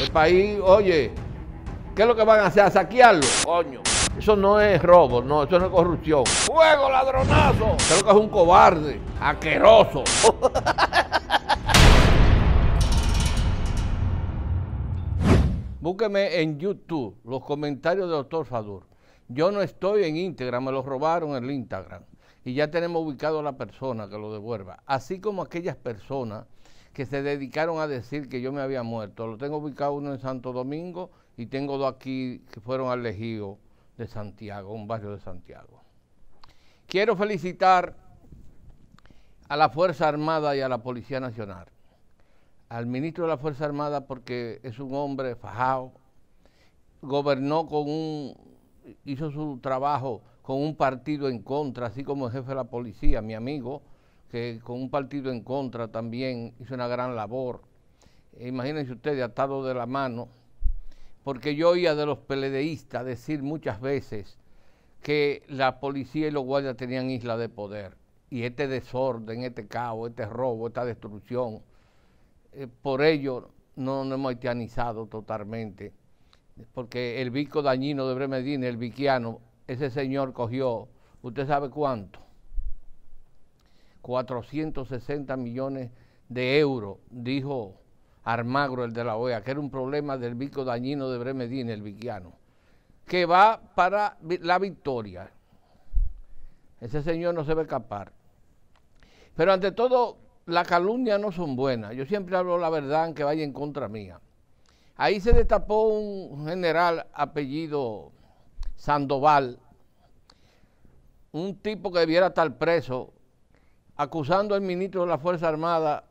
El país, oye, ¿qué es lo que van a hacer? ¿A saquearlo? Coño. Eso no es robo, no, eso no es corrupción. ¡Juego, ladronazo! Creo que es un cobarde, ¡Aqueroso! Búsqueme en YouTube los comentarios de Doctor Fadur. Yo no estoy en Instagram, me los robaron en el Instagram. Y ya tenemos ubicado a la persona que lo devuelva. Así como aquellas personas que se dedicaron a decir que yo me había muerto. Lo tengo ubicado uno en Santo Domingo y tengo dos aquí que fueron al de Santiago, un barrio de Santiago. Quiero felicitar a la Fuerza Armada y a la Policía Nacional. Al ministro de la Fuerza Armada porque es un hombre fajado, gobernó con un, hizo su trabajo con un partido en contra, así como el jefe de la policía, mi amigo, que con un partido en contra también hizo una gran labor. imagínense ustedes, atado de la mano, porque yo oía de los peledeístas decir muchas veces que la policía y los guardias tenían isla de poder. Y este desorden, este caos, este robo, esta destrucción, eh, por ello no nos hemos haitianizado totalmente. Porque el vico dañino de Bremedín, el viquiano, ese señor cogió, usted sabe cuánto, 460 millones de euros, dijo Armagro, el de la OEA, que era un problema del bico dañino de Bremedín, el viquiano, que va para la victoria. Ese señor no se va a escapar. Pero ante todo, las calumnias no son buenas. Yo siempre hablo la verdad, aunque vaya en contra mía. Ahí se destapó un general apellido Sandoval, un tipo que debiera estar preso acusando al ministro de la Fuerza Armada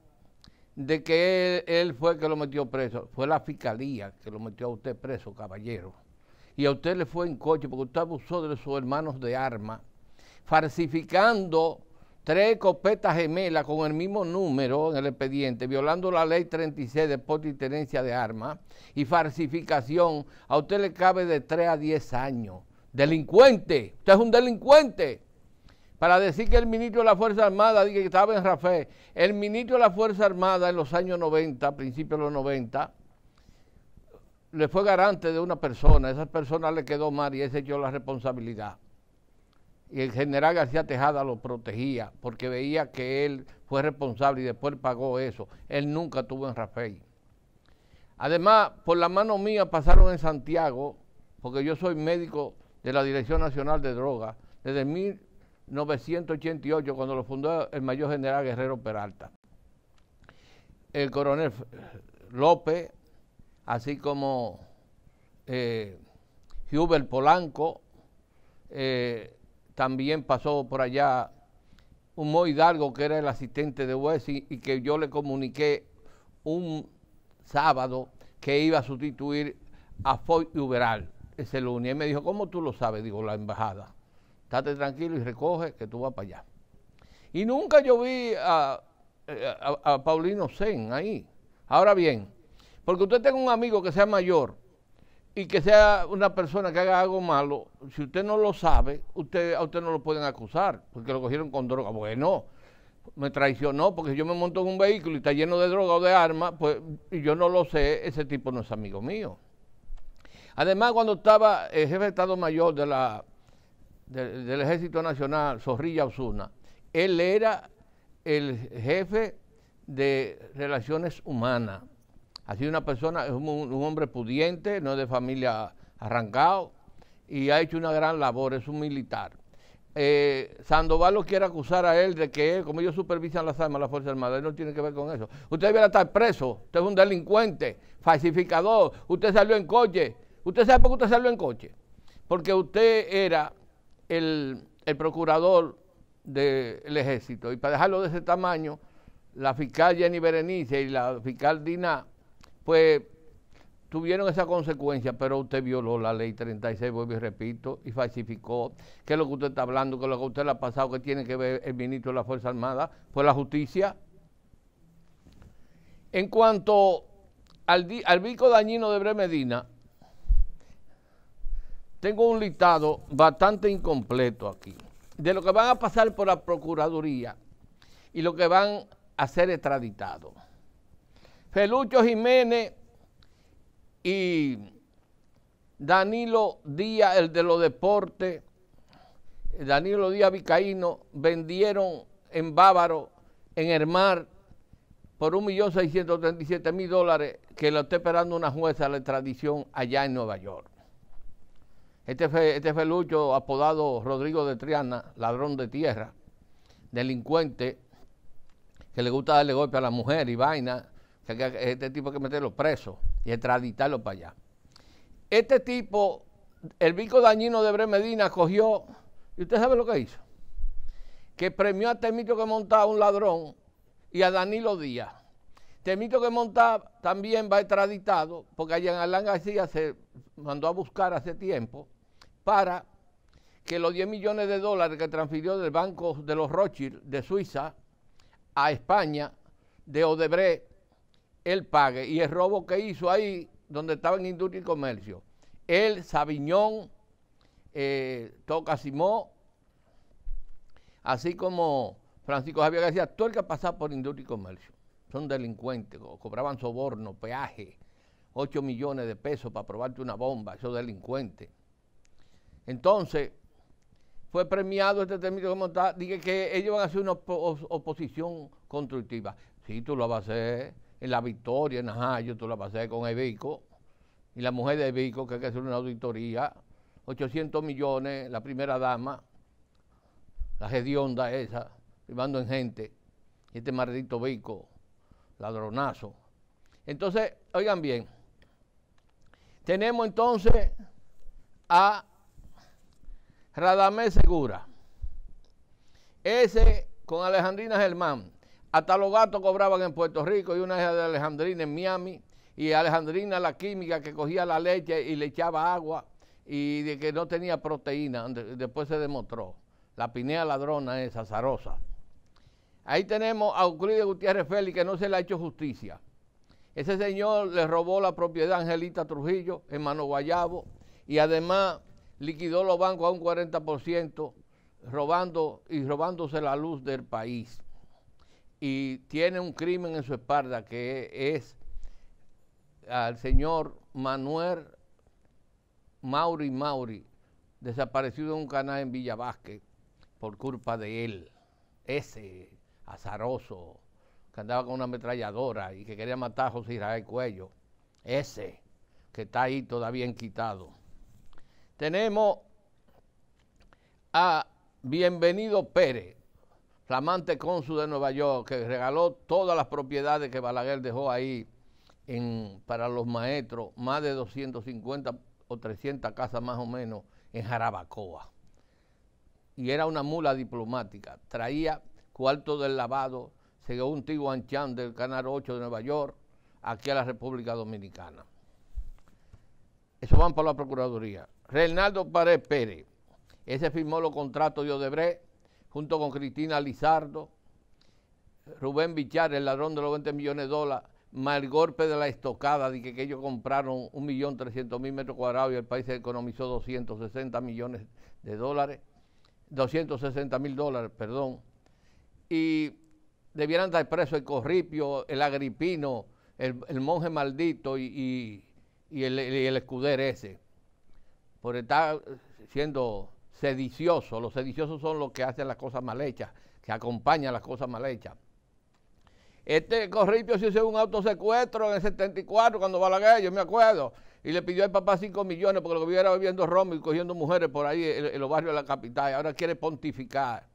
de que él, fue fue que lo metió preso. Fue la fiscalía que lo metió a usted preso, caballero. Y a usted le fue en coche porque usted abusó de sus hermanos de arma, falsificando tres copetas gemelas con el mismo número en el expediente, violando la ley 36 de porte y tenencia de armas y falsificación. A usted le cabe de 3 a 10 años. Delincuente, usted es un delincuente para decir que el ministro de la Fuerza Armada, que estaba en Rafael, el ministro de la Fuerza Armada en los años 90, principios de los 90, le fue garante de una persona, esa persona le quedó mal y ese echó la responsabilidad. Y el general García Tejada lo protegía porque veía que él fue responsable y después pagó eso. Él nunca tuvo en Rafael. Además, por la mano mía pasaron en Santiago, porque yo soy médico de la Dirección Nacional de Drogas, desde mil, 1988, cuando lo fundó el mayor general Guerrero Peralta. El coronel López, así como eh, Polanco, eh, también pasó por allá un un Hidalgo, que era el asistente de Wesley, y que yo le comuniqué un sábado que iba a sustituir a Foy Huberal ese lunes. Y me dijo, ¿cómo tú lo sabes? Digo, la embajada estate tranquilo y recoge que tú vas para allá. Y nunca yo vi eh, a, Paulino Zen ahí. Ahora bien, porque usted tenga un amigo que sea mayor y que sea una persona que haga algo malo, si usted no lo sabe, usted, a usted no lo pueden acusar, porque lo cogieron con droga. Bueno, me traicionó porque yo me monto en un vehículo y está lleno de droga o de armas, pues yo no lo sé, ese tipo no es amigo mío. Además, cuando estaba jefe de Estado Mayor de la del, Ejército Nacional, Zorrilla Osuna, él era el jefe de relaciones humanas. Ha sido una persona, es un, hombre pudiente, no de familia arrancado y ha hecho una gran labor, es un militar. Eh, Sandoval lo quiere acusar a él de que como ellos supervisan las armas, las Fuerzas Armadas, no tiene que ver con eso. Usted debiera estar preso, usted es un delincuente, falsificador, usted salió en coche. ¿Usted sabe por qué usted salió en coche? Porque usted era el, procurador del ejército. Y para dejarlo de ese tamaño, la fiscal Jenny Berenice y la fiscal Dina, pues tuvieron esa consecuencia, pero usted violó la ley 36, vuelvo y repito, y falsificó. que es lo que usted está hablando? que es lo que usted le ha pasado? que tiene que ver el ministro de la Fuerza Armada? fue la justicia. En cuanto al, al bico dañino de Bremedina, tengo un listado bastante incompleto aquí de lo que van a pasar por la Procuraduría y lo que van a ser extraditados. Felucho Jiménez y Danilo Díaz, el de los deportes, Danilo Díaz Vicaíno, vendieron en Bávaro, en el mar, por 1.637.000 dólares que lo está esperando una jueza de extradición allá en Nueva York. Este fue, este Lucho, apodado Rodrigo de Triana, ladrón de tierra, delincuente, que le gusta darle golpe a la mujer y vaina, que, este tipo hay que meterlo preso y extraditarlo para allá. Este tipo, el bico dañino de Bremedina, cogió, y usted sabe lo que hizo, que premió a Temito que montaba un ladrón y a Danilo Díaz. Temito que montaba también va extraditado, porque allá en Alán García se mandó a buscar hace tiempo para que los 10 millones de dólares que transfirió del Banco de los Rothschild de Suiza a España de Odebrecht, él pague. Y el robo que hizo ahí, donde estaba en Industria y Comercio, él, Sabiñón, eh, Toca Simó, así como Francisco Javier García, todo el que pasado por Industria y Comercio. Son delincuentes, cobraban soborno, peaje, 8 millones de pesos para probarte una bomba, esos delincuentes. Entonces, fue premiado este término como dije que ellos van a hacer una oposición constructiva. Sí, tú lo vas a hacer en la victoria, en Ajayo, tú lo vas a hacer con Evico y la mujer de Evico, que hay que hacer una auditoría, 800 millones, la primera dama, la hedionda esa, privando en gente, este maldito Vico, ladronazo. Entonces, oigan bien, tenemos entonces a Radamés Segura. Ese con Alejandrina Germán. Hasta los gatos cobraban en Puerto Rico y una hija de Alejandrina en Miami. Y Alejandrina la química que cogía la leche y le echaba agua y de que no tenía proteína. Después se demostró. La pinea ladrona es azarosa Ahí tenemos a Euclides Gutiérrez Félix que no se le ha hecho justicia. Ese señor le robó la propiedad a Angelita Trujillo en Mano Guayabo y además liquidó los bancos a un 40%, robando y robándose la luz del país. Y tiene un crimen en su espalda que es al señor Manuel Mauri Mauri, desaparecido en un canal en Villa por culpa de él, ese azaroso que andaba con una ametralladora y que quería matar a José Israel Cuello, ese que está ahí todavía quitado tenemos a Bienvenido Pérez, flamante cónsul de Nueva York, que regaló todas las propiedades que Balaguer dejó ahí para los maestros, más de 250 o 300 casas más o menos en Jarabacoa. Y era una mula diplomática, traía cuarto del lavado, según tío Anchan del Canal 8 de Nueva York, aquí a la República Dominicana. Eso van para la Procuraduría. Reinaldo Pared Pérez, ese firmó los contratos de Odebrecht junto con Cristina Lizardo, Rubén Bichar, el ladrón de los 20 millones de dólares, más el golpe de la estocada de que, ellos compraron 1.300.000 metros cuadrados y el país se economizó 260 millones de dólares, 260 mil dólares, perdón. Y debieran estar presos el corripio, el agripino, el, monje maldito y, el, el escudero ese por estar siendo sedicioso. Los sediciosos son los que hacen las cosas mal hechas, que acompañan las cosas mal hechas. Este Corripio se hizo un autosecuestro en el 74 cuando va la guerra, yo me acuerdo, y le pidió al papá 5 millones porque lo que hubiera bebiendo romo y cogiendo mujeres por ahí en, los barrios de la capital. Y ahora quiere pontificar.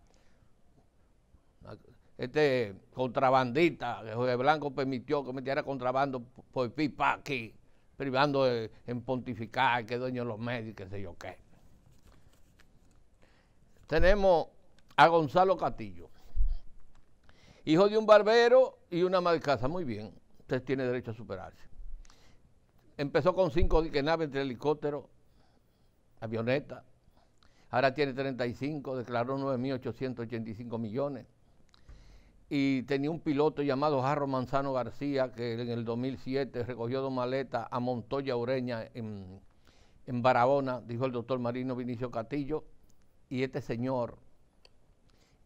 Este contrabandista, que José Blanco permitió que metiera contrabando por pipa aquí privando en pontificar, que dueño de los medios, qué sé yo qué. Tenemos a Gonzalo Catillo, hijo de un barbero y una madre de casa. Muy bien, usted tiene derecho a superarse. Empezó con cinco de nave entre helicóptero, avioneta. Ahora tiene 35, declaró 9.885 millones y tenía un piloto llamado Jarro Manzano García que en el 2007 recogió dos maletas a Montoya Ureña en, Barahona, dijo el doctor Marino Vinicio Castillo, y este señor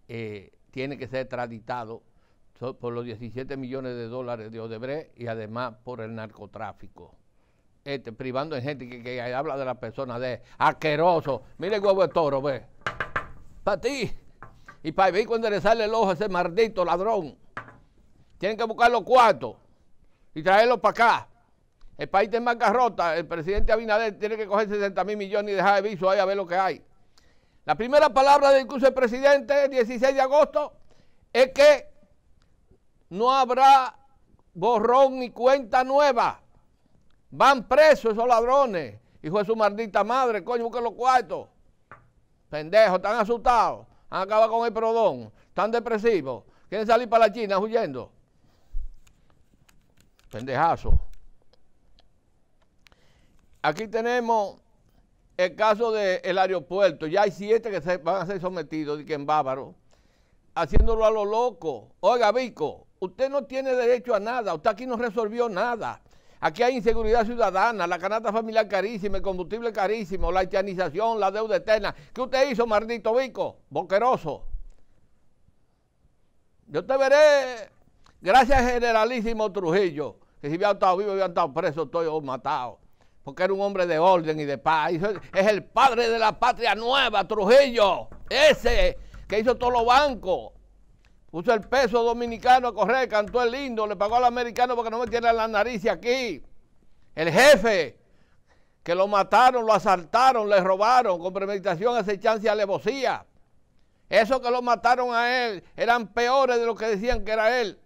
eh, tiene que ser extraditado por los 17 millones de dólares de Odebrecht y además por el narcotráfico. Este, privando de gente que, habla de la persona de asqueroso. Mire el huevo de toro, ve. Para ti. Y para ver cuando le sale el ojo a ese maldito ladrón. Tienen que buscar los cuartos y traerlos para acá. El país está en bancarrota. El presidente Abinader tiene que coger 60 mil millones y dejar de viso ahí a ver lo que hay. La primera palabra del curso del presidente, el 16 de agosto, es que no habrá borrón ni cuenta nueva. Van presos esos ladrones. Hijo de su maldita madre, coño, busquen los cuartos. Pendejos, están asustados. Acaba con el prodón, están depresivos, quieren salir para la China huyendo. Pendejazo. Aquí tenemos el caso del aeropuerto. Ya hay siete que se van a ser sometidos, y que en Bávaro, haciéndolo a lo loco. Oiga, Vico, usted no tiene derecho a nada, usted aquí no resolvió nada. Aquí hay inseguridad ciudadana, la canasta familiar carísima, el combustible carísimo, la haitianización, la deuda eterna. ¿Qué usted hizo, Mardito Vico? Boqueroso. Yo te veré, gracias generalísimo Trujillo, que si hubiera estado vivo, hubiera estado preso, estoy oh, matado. Porque era un hombre de orden y de paz. es el padre de la patria nueva, Trujillo. Ese que hizo todos los bancos Puso el peso dominicano a correr, cantó el lindo, le pagó al americano porque no me tiene la nariz aquí. El jefe, que lo mataron, lo asaltaron, le robaron con premeditación, acechanza y alevosía. eso que lo mataron a él eran peores de lo que decían que era él.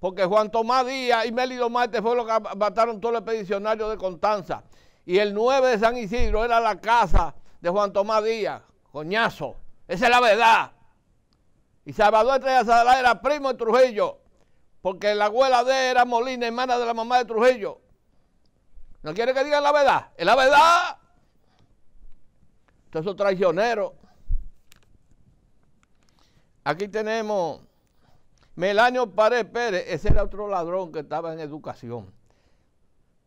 Porque Juan Tomás Díaz y Melido Marte fue lo que mataron todos los expedicionarios de Constanza. Y el 9 de San Isidro era la casa de Juan Tomás Díaz. Coñazo. Esa es la verdad. Y Salvador Estrella Salas era primo de Trujillo, porque la abuela de él era Molina, hermana de la mamá de Trujillo. ¿No quiere que digan la verdad? ¡Es la verdad! Entonces, traicioneros. Aquí tenemos Melanio Pared Pérez, ese era otro ladrón que estaba en educación.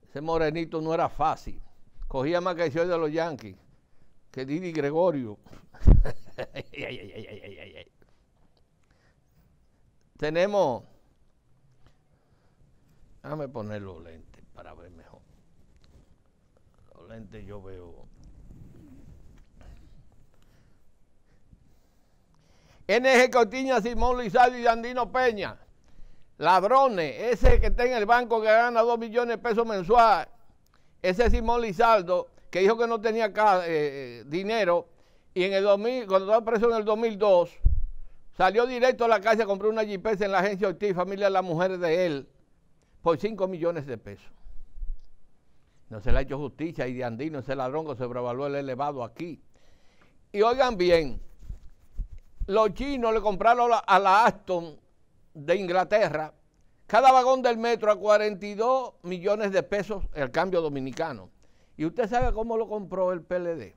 Ese morenito no era fácil. Cogía más que señor de los Yankees, que Didi Gregorio. Tenemos. Déjame poner los lentes para ver mejor. Los lentes yo veo. NG cortiña Simón Lizardo y Andino Peña. Ladrones, ese que está en el banco que gana 2 millones de pesos mensuales. Ese Simón Lizardo que dijo que no tenía eh, eh, dinero y en el cuando estaba preso en el 2002 Salió directo a la calle, compró una GPS en la agencia Ortiz, familia de la mujer de él, por 5 millones de pesos. No se le ha hecho justicia y de andino ese ladrón que sobrevaluó el elevado aquí. Y oigan bien, los chinos le compraron a la Aston de Inglaterra cada vagón del metro a 42 millones de pesos el cambio dominicano. Y usted sabe cómo lo compró el PLD.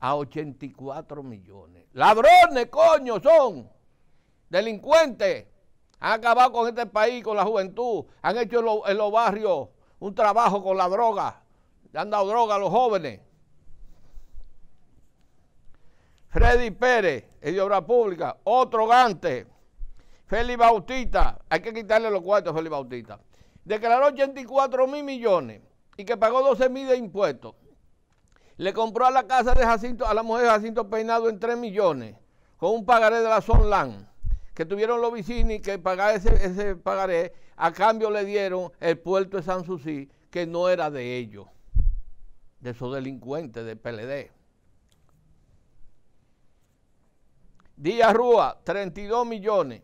A 84 millones. Ladrones, coño, son delincuentes. Han acabado con este país, con la juventud. Han hecho en, los barrios un trabajo con la droga. Le han dado droga a los jóvenes. Freddy Pérez, es de Obra Pública. Otro Gante. Félix Bautista. Hay que quitarle los cuartos a Félix Bautista. Declaró 84 mil millones y que pagó 12 mil de impuestos. Le compró a la casa de Jacinto, a la mujer de Jacinto Peinado en 3 millones con un pagaré de la Sonlan que tuvieron los vicini que pagar ese, pagaré, a cambio le dieron el puerto de Sanssouci, que no era de ellos, de esos delincuentes de PLD. Díaz Rúa, 32 millones.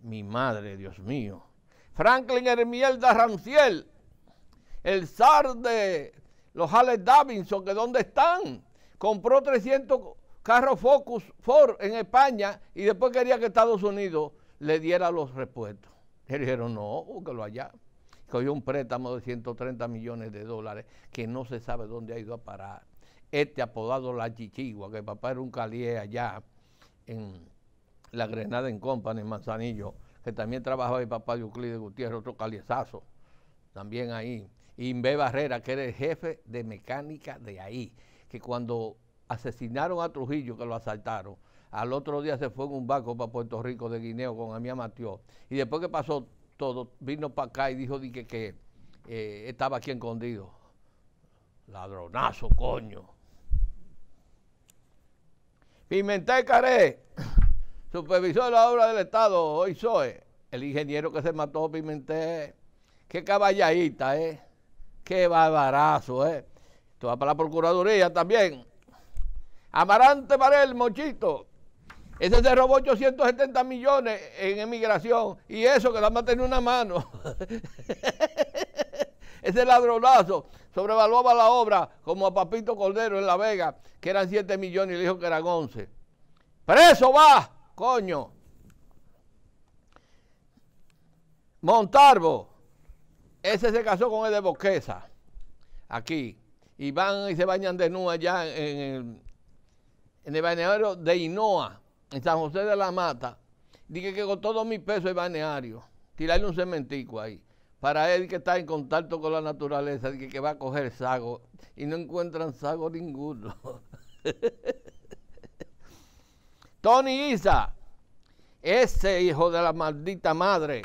Mi madre, Dios mío. Franklin Hermiel Ranciel, el zar de los Alex Davidson, que dónde están, compró 300 carro Focus Ford en España y después quería que Estados Unidos le diera los repuestos. Le dijeron, no, lo allá. Cogió un préstamo de 130 millones de dólares que no se sabe dónde ha ido a parar. Este apodado La Chichigua, que papá era un calier allá en la Grenada en Company, en Manzanillo, que también trabajaba el papá de Euclides Gutiérrez, otro caliezazo, también ahí. Y Inve Barrera, que era el jefe de mecánica de ahí, que cuando asesinaron a Trujillo, que lo asaltaron. Al otro día se fue en un barco para Puerto Rico de Guineo con a Mateo. Y después que pasó todo, vino para acá y dijo que, que eh, estaba aquí escondido. Ladronazo, coño. Pimentel Caré, supervisor de la obra del Estado, hoy soy el ingeniero que se mató Pimentel. Qué caballadita, ¿eh? Qué barbarazo, ¿eh? Esto va para la Procuraduría también. Amarante el Mochito. Ese se robó 870 millones en emigración. Y eso que la tenía una mano. Ese ladronazo sobrevaluaba la obra como a Papito Cordero en La Vega, que eran 7 millones y le dijo que eran 11. ¡Preso va! ¡Coño! Montarbo Ese se casó con el de Boquesa. Aquí. Y van y se bañan de nuevo allá en el en el balneario de Inoa en San José de la Mata, dije que con todos mis pesos el balneario, tirarle un cementico ahí. Para él que está en contacto con la naturaleza, dije que va a coger sago, y no encuentran sago ninguno. Tony Isa, ese hijo de la maldita madre,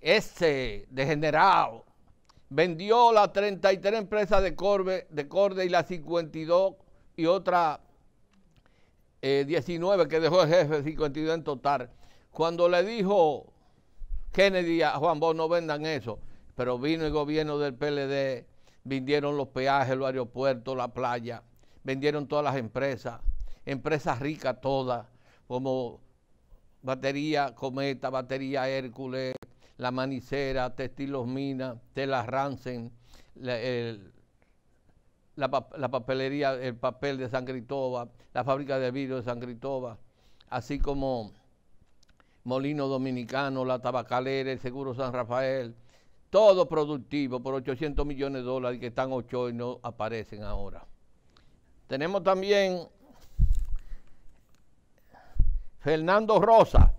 ese degenerado, vendió las 33 empresas de, Corbe, de Corde y las 52 y otra 19 eh, que dejó el jefe, 52 en total. Cuando le dijo Kennedy a Juan Bosch, no vendan eso, pero vino el gobierno del PLD, vendieron los peajes, los aeropuertos, la playa, vendieron todas las empresas, empresas ricas todas, como Batería Cometa, Batería Hércules, La Manicera, Textilos Mina, Tela Ransen, el, la, papelería, el papel de San Cristóbal, la fábrica de vidrio de San Cristóbal, así como Molino Dominicano, la tabacalera, el Seguro San Rafael, todo productivo por 800 millones de dólares que están ocho y no aparecen ahora. Tenemos también Fernando Rosa,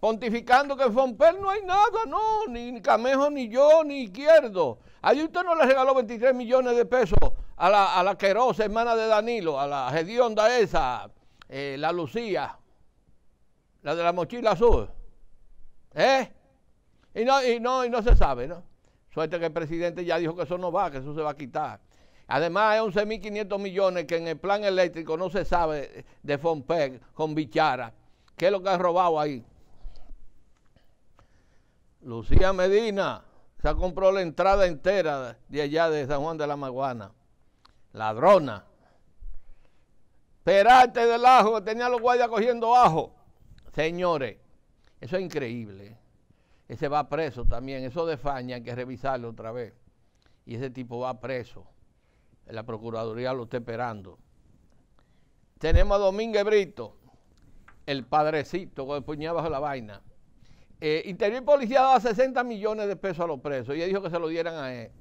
pontificando que en Fomper no hay nada, no, ni Camejo, ni yo, ni Izquierdo. Ahí usted no le regaló 23 millones de pesos a la, querosa hermana de Danilo, a la gedionda esa, eh, la Lucía, la de la mochila azul. ¿Eh? Y no, y no, no se sabe, ¿no? Suerte que el presidente ya dijo que eso no va, que eso se va a quitar. Además, hay 11.500 millones que en el plan eléctrico no se sabe de Fompec con Bichara. ¿Qué es lo que han robado ahí? Lucía Medina se compró la entrada entera de allá de San Juan de la Maguana ladrona. ¡Perate del ajo, tenía los guardias cogiendo ajo. Señores, eso es increíble. Ese va preso también. Eso de Faña hay que revisarlo otra vez. Y ese tipo va preso. La Procuraduría lo está esperando. Tenemos a Domínguez Brito, el padrecito, con el puñal bajo la vaina. Eh, y interior Policía daba 60 millones de pesos a los presos y él dijo que se lo dieran a él.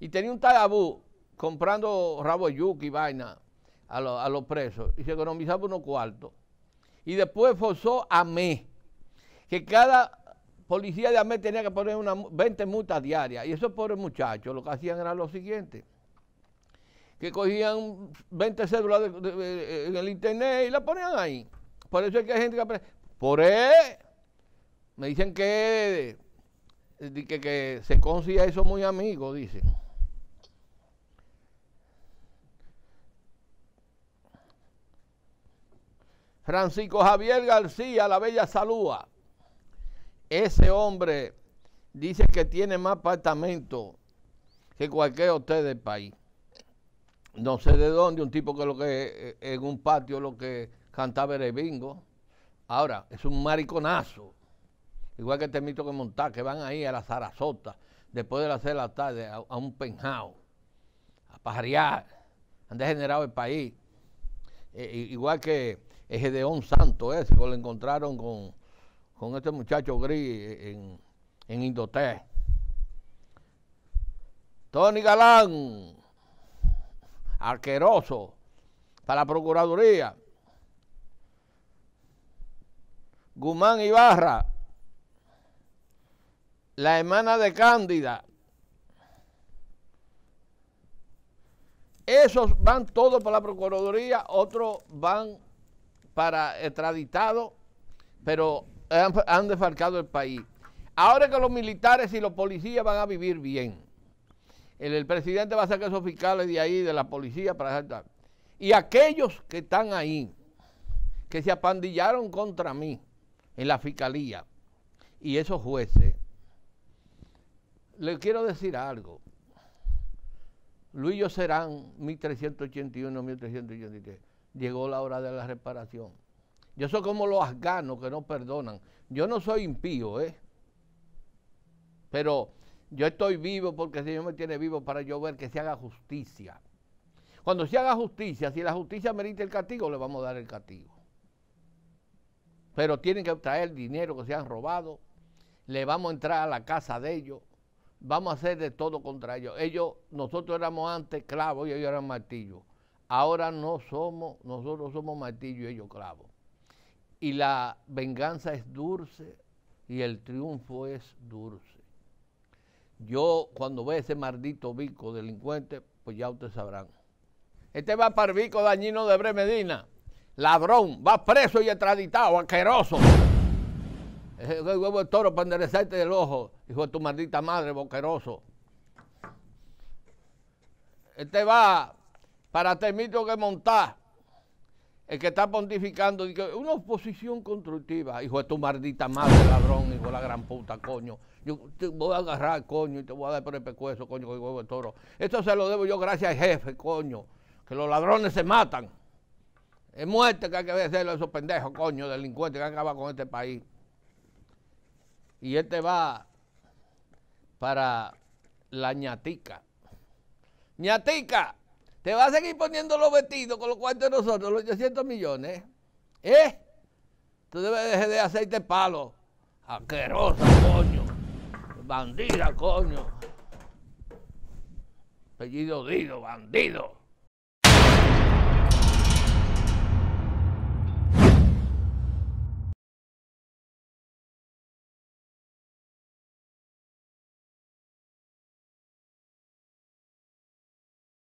Y tenía un tabú comprando rabo de y vaina a, a los presos y se economizaba unos cuartos. Y después forzó a me que cada policía de AME tenía que poner una 20 multas diarias. Y esos pobres muchachos lo que hacían era lo siguiente. Que cogían 20 cédulas en el internet y la ponían ahí. Por eso es que hay gente que... Por eso Me dicen que, que, que se consigue eso muy amigo, dicen. Francisco Javier García, la bella Salúa. Ese hombre dice que tiene más apartamento que cualquier hotel del país. No sé de dónde, un tipo que lo que eh, en un patio lo que cantaba era el bingo. Ahora, es un mariconazo. Igual que te temito que montar, que van ahí a la zarazota, después de las seis de la tarde, a, un penjao, a pajarear. Han degenerado el país. Eh, igual que es Gedeón Santo ese, que lo encontraron con, este muchacho gris en, en Indoté. Tony Galán, arqueroso para la Procuraduría. Guzmán Ibarra, la hermana de Cándida. Esos van todos para la Procuraduría, otros van para extraditado, pero han, han el país. Ahora que los militares y los policías van a vivir bien. El, presidente va a sacar esos fiscales de ahí, de la policía, para saltar. Y aquellos que están ahí, que se apandillaron contra mí en la fiscalía, y esos jueces, les quiero decir algo. Luis yo Serán, 1381, 1383 llegó la hora de la reparación. Yo soy como los afganos que no perdonan. Yo no soy impío, ¿eh? Pero yo estoy vivo porque el Señor me tiene vivo para yo ver que se haga justicia. Cuando se haga justicia, si la justicia merita el castigo, le vamos a dar el castigo. Pero tienen que traer dinero que se han robado, le vamos a entrar a la casa de ellos, vamos a hacer de todo contra ellos. Ellos, nosotros éramos antes clavos y ellos eran martillos. Ahora no somos, nosotros somos martillo y ellos clavo. Y la venganza es dulce y el triunfo es dulce. Yo cuando ve ese maldito bico delincuente, pues ya ustedes sabrán. Este va para el bico dañino de Bremedina. Labrón, va preso y extraditado, asqueroso. El huevo de toro para enderezarte del ojo, hijo de tu maldita madre, boqueroso. Este va para Temito que montar, el que está pontificando, una oposición constructiva, hijo de tu maldita madre, ladrón, hijo de la gran puta, coño. Yo te voy a agarrar, coño, y te voy a dar por el pescuezo, coño, con huevo de toro. Esto se lo debo yo gracias al jefe, coño, que los ladrones se matan. Es muerte que hay que hacerlo a esos pendejos, coño, delincuentes que han acabado con este país. Y este va para la ñatica. ¡Ñatica! Te vas a seguir poniendo los vestidos con los cuartos de nosotros, los 800 millones. ¿Eh? Tú debes dejar de aceite palo. Aquerosa, coño. Bandida, coño. Apellido Dido, bandido.